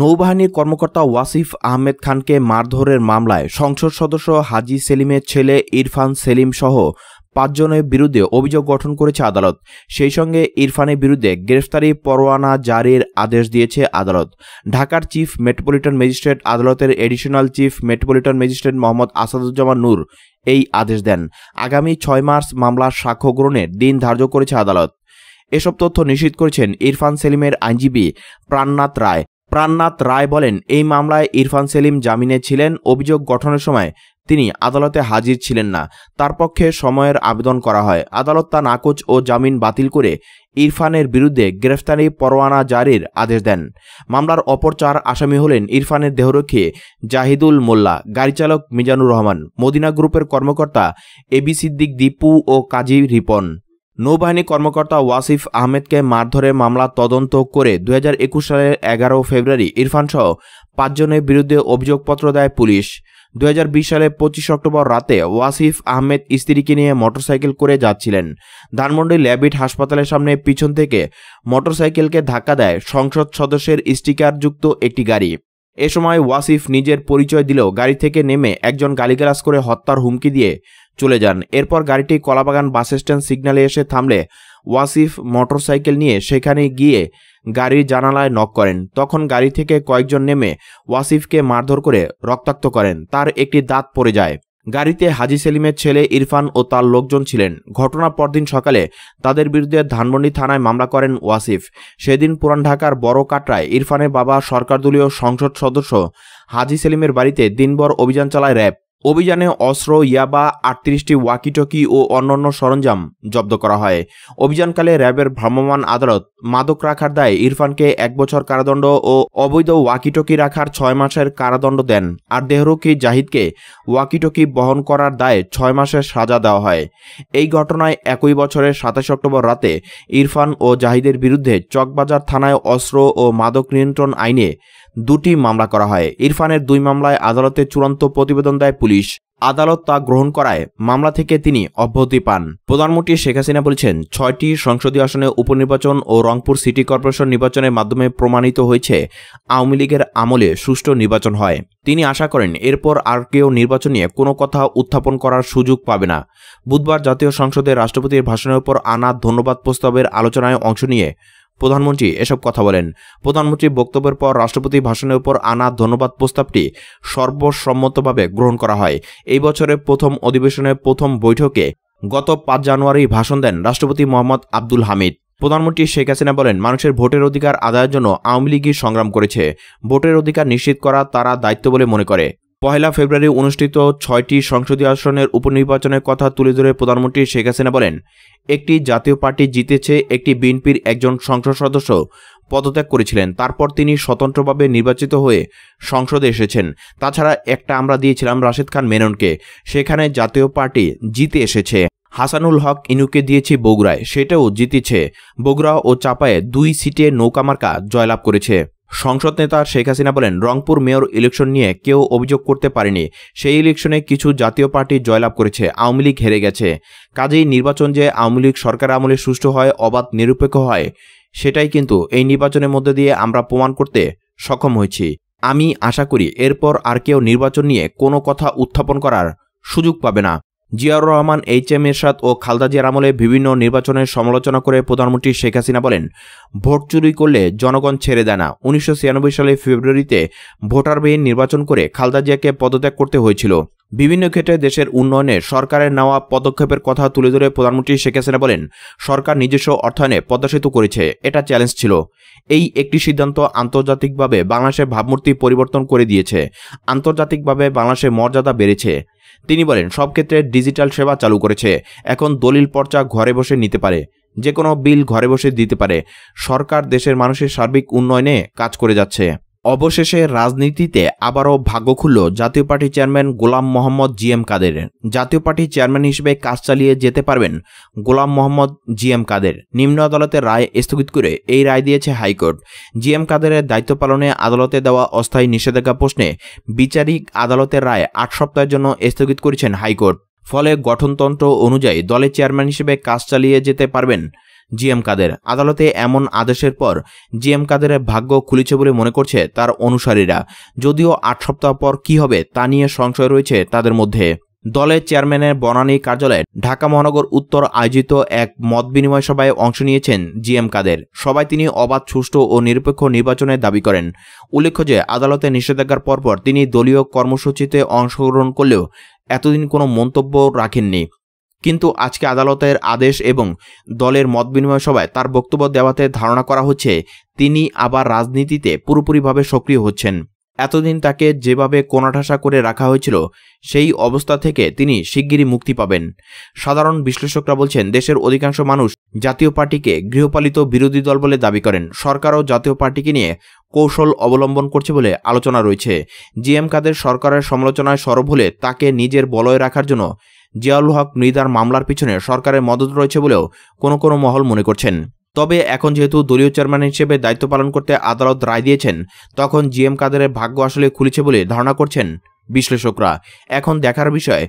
নৌবাহিনীর কর্মকর্তা ওয়াসিফ আহমেদ খানকে মারধরের মামলায় সংসদ সদস্য হাজি সেলিমের ছেলে ইরফান সেলিম সহ পাঁচজনের বিরুদ্ধে অভিযোগ গঠন করেছে আদালত সেই সঙ্গে ইরফানের বিরুদ্ধে গ্রেফতারি পরোয়ানা জারির আদেশ দিয়েছে আদালত ঢাকার চিফ মেট্রোপলিটন ম্যাজিস্ট্রেট আদালতের additional chief metropolitan magistrate Mohammad Asaduzzaman Noor এই আদেশ দেন আগামী ছয় মার্চ মামলার সাক্ষ্য গ্রহণের দিন ধার্য করেছে আদালত এসব তথ্য নিশ্চিত করেছেন ইরফান সেলিমের আইনজীবী প্রাণনাথ রায় প্রাণনাথ রায় বলেন এই মামলায় ইরফান সেলিম জামিনে ছিলেন অভিযোগ গঠনের সময় তিনি আদালতে হাজির ছিলেন না তার পক্ষে সময়ের আবেদন করা হয় আদালত তা নাকচ ও জামিন বাতিল করে ইরফানের বিরুদ্ধে গ্রেফতারি পরোয়ানা জারির আদেশ দেন মামলার অপর চার আসামি হলেন ইরফানের দেহরক্ষী জাহিদুল মোল্লা গাড়ি চালক মিজানুর রহমান মদিনা গ্রুপের কর্মকর্তা এবি সিদ্দিক দীপু ও কাজী রিপন নৌবাহিনী কর্মকর্তা ওয়াসিফ আহমেদকে মারধরের মামলা তদন্ত করে দু সালের এগারো ফেব্রুয়ারি ইরফানসহ পাঁচজনের বিরুদ্ধে অভিযোগপত্র দেয় পুলিশ দু হাজার সালে পঁচিশ অক্টোবর রাতে ওয়াসিফ আহমেদ স্ত্রীকে নিয়ে মোটরসাইকেল করে যাচ্ছিলেন ধানমন্ডি ল্যাবিট হাসপাতালের সামনে পিছন থেকে মোটরসাইকেলকে ধাক্কা দেয় সংসদ সদস্যের স্টিকারযুক্ত একটি গাড়ি এ সময় ওয়াসিফ নিজের পরিচয় দিলেও গাড়ি থেকে নেমে একজন গালিগালাজ করে হত্যার হুমকি দিয়ে চলে যান এরপর গাড়িটি কলাবাগান বাস স্ট্যান্ড সিগন্যালে এসে থামলে ওয়াসিফ মোটরসাইকেল নিয়ে সেখানে গিয়ে গাড়ির জানালায় নক করেন তখন গাড়ি থেকে কয়েকজন নেমে ওয়াসিফকে মারধর করে রক্তাক্ত করেন তার একটি দাঁত পড়ে যায় গাড়িতে হাজি সেলিমের ছেলে ইরফান ও তার লোকজন ছিলেন ঘটনার পরদিন সকালে তাদের বিরুদ্ধে ধানমন্ডি থানায় মামলা করেন ওয়াসিফ সেদিন পুরান ঢাকার বড় কাটরায় ইরফানের বাবা সরকারদলীয় সংসদ সদস্য হাজি সেলিমের বাড়িতে দিনভর অভিযান চালায় র্যাব অভিযানে অস্ত্র ইয়াবা আটত্রিশটি ওয়াকিটকি ও অন্যান্য সরঞ্জাম জব্দ করা হয় অভিযানকালে র্যাবের ভ্রাম্যমাণ আদালত মাদক রাখার দায়ে ইরফানকে এক বছর কারাদণ্ড ও অবৈধ ওয়াকিটকি রাখার ছয় মাসের কারাদণ্ড দেন আর দেহরুকি জাহিদকে ওয়াকিটকি বহন করার দায়ে ছয় মাসের সাজা দেওয়া হয় এই ঘটনায় একই বছরের সাতাশ অক্টোবর রাতে ইরফান ও জাহিদের বিরুদ্ধে চকবাজার থানায় অস্ত্র ও মাদক নিয়ন্ত্রণ আইনে দুটি মামলা করা হয় ইরফানের দুই মামলায় আদালতে চূড়ান্ত প্রতিবেদন দেয় পুলিশ আদালত তা গ্রহণ করায় মামলা থেকে তিনি অব্যাহতি পান প্রধানমন্ত্রী শেখ হাসিনা বলেছেন ছয়টি সংসদীয় আসনে উপনির্বাচন ও রংপুর সিটি কর্পোরেশন নির্বাচনের মাধ্যমে প্রমাণিত হয়েছে আওয়ামী লীগের আমলে সুষ্ঠু নির্বাচন হয় তিনি আশা করেন এরপর আর কেউ নির্বাচন নিয়ে কোনো কথা উত্থাপন করার সুযোগ পাবে না বুধবার জাতীয় সংসদে রাষ্ট্রপতির ভাষণের উপর আনা ধন্যবাদ প্রস্তাবের আলোচনায় অংশ নিয়ে প্রধানমন্ত্রী এসব কথা বলেন প্রধানমন্ত্রীর বক্তব্যের পর রাষ্ট্রপতি ভাষণের উপর আনা ধন্যবাদ প্রস্তাবটি সর্বসম্মতভাবে গ্রহণ করা হয় এই বছরের প্রথম অধিবেশনের প্রথম বৈঠকে গত পাঁচ জানুয়ারি ভাষণ দেন রাষ্ট্রপতি মোহাম্মদ আব্দুল হামিদ প্রধানমন্ত্রী শেখ হাসিনা বলেন মানুষের ভোটের অধিকার আদায়ের জন্য আওয়ামী লীগই সংগ্রাম করেছে ভোটের অধিকার নিশ্চিত করা তারা দায়িত্ব বলে মনে করে পহেলা ফেব্রুয়ারি অনুষ্ঠিত ছয়টি সংসদীয় আসনের উপনির্বাচনের কথা তুলে ধরে প্রধানমন্ত্রী শেখ হাসিনা বলেন একটি জাতীয় পার্টি জিতেছে একটি বিএনপির একজন সংসদ সদস্য পদত্যাগ করেছিলেন তারপর তিনি স্বতন্ত্রভাবে নির্বাচিত হয়ে সংসদে এসেছেন তাছাড়া একটা আমরা দিয়েছিলাম রাশেদ খান মেননকে সেখানে জাতীয় পার্টি জিতে এসেছে হাসানুল হক ইনুকে দিয়েছি বগুড়ায় সেটাও জিতেছে বগুড়া ও চাপায়ে দুই সিটে নৌকামার্কা জয়লাভ করেছে সংসদ নেতা শেখ হাসিনা বলেন রংপুর মেয়র ইলেকশন নিয়ে কেউ অভিযোগ করতে পারেনি সেই ইলেকশনে কিছু জাতীয় পার্টি জয়লাভ করেছে আওয়ামী লীগ হেরে গেছে কাজেই নির্বাচন যে আওয়ামী লীগ সরকার আমলে সুষ্ঠু হয় অবাধ নিরপেক্ষ হয় সেটাই কিন্তু এই নির্বাচনের মধ্যে দিয়ে আমরা প্রমাণ করতে সক্ষম হয়েছি আমি আশা করি এরপর আর কেউ নির্বাচন নিয়ে কোনো কথা উত্থাপন করার সুযোগ পাবে না জিয়াউর রহমান এইচ এম এরশাদ ও খালদা জিয়ার আমলে বিভিন্ন নির্বাচনের সমালোচনা করে প্রধানমন্ত্রী শেখ হাসিনা বলেন ভোট চুরি করলে জনগণ ছেড়ে দেয় না উনিশশো সালে ফেব্রুয়ারিতে ভোটারবিহীন নির্বাচন করে খালদা জিয়াকে পদত্যাগ করতে হয়েছিল বিভিন্ন ক্ষেত্রে দেশের উন্নয়নে সরকারের নেওয়া পদক্ষেপের কথা তুলে ধরে প্রধানমন্ত্রী শেখ হাসিনা বলেন সরকার নিজস্ব অর্থায়নে পদ্মা করেছে এটা চ্যালেঞ্জ ছিল এই একটি সিদ্ধান্ত আন্তর্জাতিকভাবে বাংলাদেশের ভাবমূর্তি পরিবর্তন করে দিয়েছে আন্তর্জাতিকভাবে বাংলাদেশের মর্যাদা বেড়েছে তিনি বলেন সব ক্ষেত্রে ডিজিটাল সেবা চালু করেছে এখন দলিল পর্চা ঘরে বসে নিতে পারে যে কোনো বিল ঘরে বসে দিতে পারে সরকার দেশের মানুষের সার্বিক উন্নয়নে কাজ করে যাচ্ছে অবশেষে রাজনীতিতে আবারও ভাগ্য খুলল Jatiya party chairman Golam Mohammad G M Quader Jatiya party chairman হিসেবে কাজ চালিয়ে যেতে পারবেন গোলাম মোহাম্মদ জি এম কাদের নিম্ন আদালতের রায় স্থগিত করে এই রায় দিয়েছে হাইকোর্ট জি এম কাদেরের দায়িত্ব পালনে আদালতে দেওয়া অস্থায়ী নিষেধাজ্ঞা প্রশ্নে বিচারিক আদালতের রায় আট সপ্তাহের জন্য স্থগিত করেছেন হাইকোর্ট ফলে গঠনতন্ত্র অনুযায়ী দলের চেয়ারম্যান হিসেবে কাজ চালিয়ে যেতে পারবেন জি এম কাদের আদালতে এমন আদেশের পর জি এম কাদের ভাগ্য খুলেছে বলে মনে করছে তার অনুসারীরা যদিও আট সপ্তাহ পর কি হবে তা নিয়ে সংশয় রয়েছে তাদের মধ্যে দলের চেয়ারম্যানের বনানী কার্যালয়ে ঢাকা মহানগর উত্তর আয়োজিত এক মত বিনিময় সভায় অংশ নিয়েছেন জি এম কাদের সবাই তিনি অবাধ সুষ্ঠু ও নিরপেক্ষ নির্বাচনের দাবি করেন উল্লেখ্য যে আদালতে নিষেধাজ্ঞার পরপর তিনি দলীয় কর্মসূচিতে অংশগ্রহণ করলেও এতদিন কোনো মন্তব্য রাখেননি কিন্তু আজকে আদালতের আদেশ এবং দলের মত বিনিময় সভায় তার বক্তব্য দেওয়াতে ধারণা করা হচ্ছে তিনি আবার রাজনীতিতে পুরোপুরিভাবে সক্রিয় হচ্ছেন এতদিন তাকে যেভাবে কোনাঠাসা করে রাখা হয়েছিল সেই অবস্থা থেকে তিনি শিগগিরই মুক্তি পাবেন সাধারণ বিশ্লেষকরা বলছেন দেশের অধিকাংশ মানুষ জাতীয় পার্টিকে গৃহপালিত বিরোধী দল বলে দাবি করেন সরকারও জাতীয় পার্টিকে নিয়ে কৌশল অবলম্বন করছে বলে আলোচনা রয়েছে জি এম কাদের সরকারের সমালোচনায় সরব হলে তাকে নিজের বলয় রাখার জন্য জিয়াউল হক মৃদার মামলার পিছনে সরকারের মদত রয়েছে বলেও কোনো কোনো মহল মনে করছেন তবে এখন যেহেতু দলীয় চেয়ারম্যান হিসেবে দায়িত্ব পালন করতে আদালত রায় দিয়েছেন তখন জি এম কাদেরের ভাগ্য আসলে খুলেছে বলে ধারণা করছেন বিশ্লেষকরা এখন দেখার বিষয়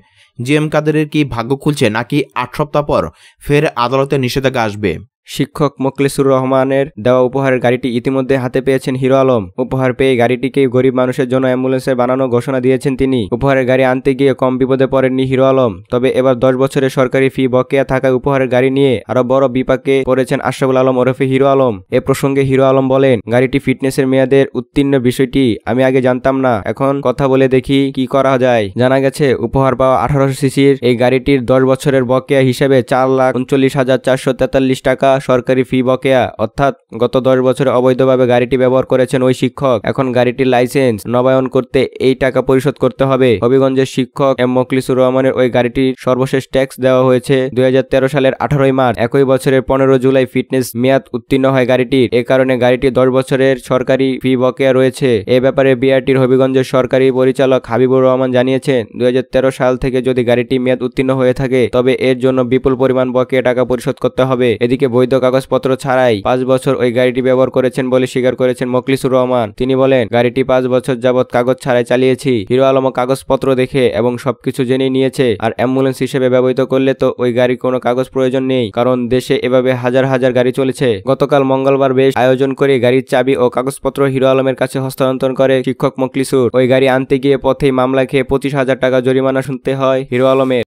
জি এম কাদেরের কি ভাগ্য খুলছে নাকি আট সপ্তাহ পর ফের আদালতের নিষেধাজ্ঞা আসবে শিক্ষক মোকলেসুর রহমানের দেওয়া উপহারের গাড়িটি ইতিমধ্যে হাতে পেয়েছেন হিরো আলম উপহার পেয়ে গাড়িটিকে গরিব মানুষের জন্য অ্যাম্বুলেন্সের বানানো ঘোষণা দিয়েছেন তিনি উপহারের গাড়ি আনতে গিয়ে কম বিপদে পড়েননি হিরো আলম তবে এবার দশ বছরের সরকারি ফি বকেয়া থাকায় উপহারের গাড়ি নিয়ে আরো বড় বিপাকে পড়েছেন আশরাফুল আলম ওরফে হিরো আলম এ প্রসঙ্গে হিরো আলম বলেন গাড়িটি ফিটনেসের মেয়াদের উত্তীর্ণ বিষয়টি আমি আগে জানতাম না এখন কথা বলে দেখি কি করা যায় জানা গেছে উপহার পাওয়া আঠারোশো সিসির এই গাড়িটির দশ বছরের বকেয়া হিসেবে চার লাখ উনচল্লিশ হাজার চারশো তেতাল্লিশ টাকা সরকারি ফি বকেয়া অর্থাৎ গত দশ বছরে অবৈধভাবে গাড়িটি ব্যবহার করেছেন ওই শিক্ষক এখন গাড়িটির লাইসেন্স নবায়ন করতে এই টাকা পরিশোধ করতে হবে হবিগঞ্জের শিক্ষক এম মকলিসুর রহমানের ওই গাড়িটি সর্বশেষ ট্যাক্স দেওয়া হয়েছে দুই সালের আঠারোই মার্চ একই বছরের পনেরো জুলাই ফিটনেস মেয়াদ উত্তীর্ণ হয় গাড়িটির এ কারণে গাড়িটি দশ বছরের সরকারি ফি বকেয়া রয়েছে এ ব্যাপারে বিআরটির হবিগঞ্জের সরকারি পরিচালক হাবিবুর রহমান জানিয়েছেন দুই সাল থেকে যদি গাড়িটি মেয়াদ উত্তীর্ণ হয়ে থাকে তবে এর জন্য বিপুল পরিমাণ বকেয়া টাকা পরিশোধ করতে হবে এদিকে বৈধ কাগজপত্র ছাড়াই পাঁচ বছর ওই গাড়িটি ব্যবহার করেছেন বলে স্বীকার করেছেন মকলিসুর রহমান তিনি বলেন গাড়িটি পাঁচ বছর যাবৎ কাগজ ছাড়াই চালিয়েছি হিরো আলম কাগজপত্র দেখে এবং সবকিছু জেনে নিয়েছে আর অ্যাম্বুলেন্স হিসেবে ব্যবহৃত করলে তো ওই গাড়ি কোনো কাগজ প্রয়োজন নেই কারণ দেশে এভাবে হাজার হাজার গাড়ি চলেছে গতকাল মঙ্গলবার বেশ আয়োজন করে গাড়ির চাবি ও কাগজপত্র হিরো আলমের কাছে হস্তান্তর করে শিক্ষক মকলিসুর ওই গাড়ি আনতে গিয়ে পথেই মামলা খেয়ে পঁচিশ হাজার টাকা জরিমানা শুনতে হয় হিরো আলমের